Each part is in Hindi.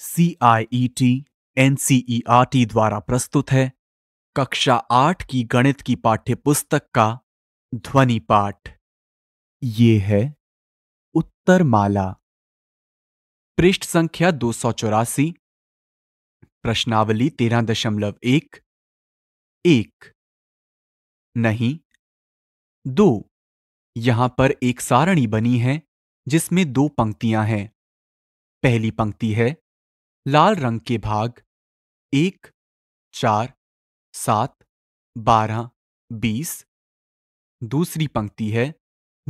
C I T N C R T द्वारा प्रस्तुत है कक्षा आठ की गणित की पाठ्य पुस्तक का ध्वनि पाठ ये है उत्तर माला पृष्ठ संख्या दो सौ चौरासी प्रश्नावली तेरह दशमलव एक एक नहीं दो यहां पर एक सारणी बनी है जिसमें दो पंक्तियां हैं पहली पंक्ति है लाल रंग के भाग एक चार सात बारह बीस दूसरी पंक्ति है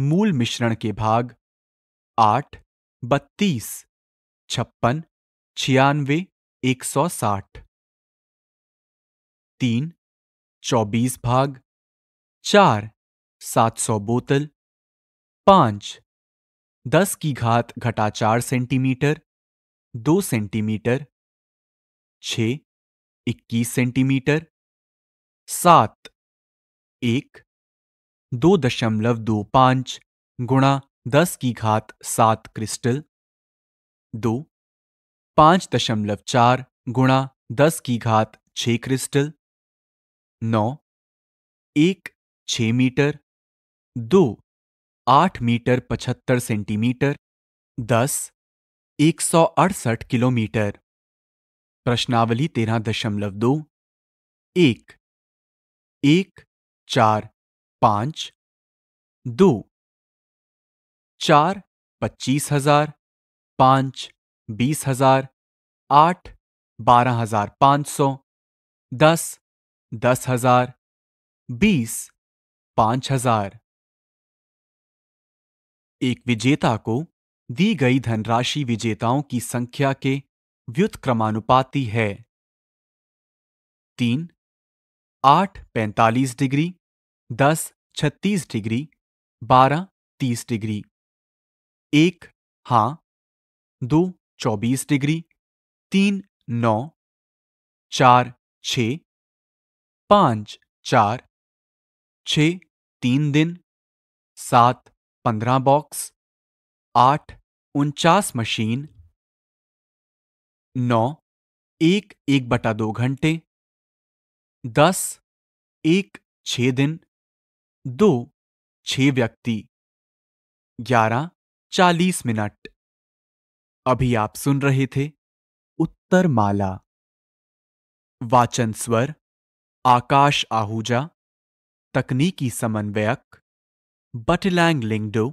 मूल मिश्रण के भाग आठ बत्तीस छप्पन छियानवे एक सौ साठ तीन चौबीस भाग चार सात सौ बोतल पांच दस की घात घटा चार सेंटीमीटर दो सेंटीमीटर छ इक्कीस सेंटीमीटर सात एक दो दशमलव दो पांच गुणा दस की घात सात क्रिस्टल दो पांच दशमलव चार गुणा दस की घात छ क्रिस्टल नौ एक छ मीटर दो आठ मीटर पचहत्तर सेंटीमीटर दस एक किलोमीटर प्रश्नावली तेरह दशमलव दो एक एक चार पांच दो चार पच्चीस हजार पांच बीस हजार आठ बारह हजार पांच सौ दस दस हजार बीस पांच हजार एक विजेता को दी गई धनराशि विजेताओं की संख्या के व्युत्क्रमानुपाती है तीन आठ पैंतालीस डिग्री दस छत्तीस डिग्री बारह तीस डिग्री एक हाँ दो चौबीस डिग्री तीन नौ चार छ पांच चार छ तीन दिन सात पंद्रह बॉक्स आठ उनचास मशीन नौ एक एक बटा दो घंटे दस एक छ दिन दो छ व्यक्ति ग्यारह चालीस मिनट अभी आप सुन रहे थे उत्तर माला वाचन स्वर आकाश आहूजा तकनीकी समन्वयक बटलैंग लिंगडो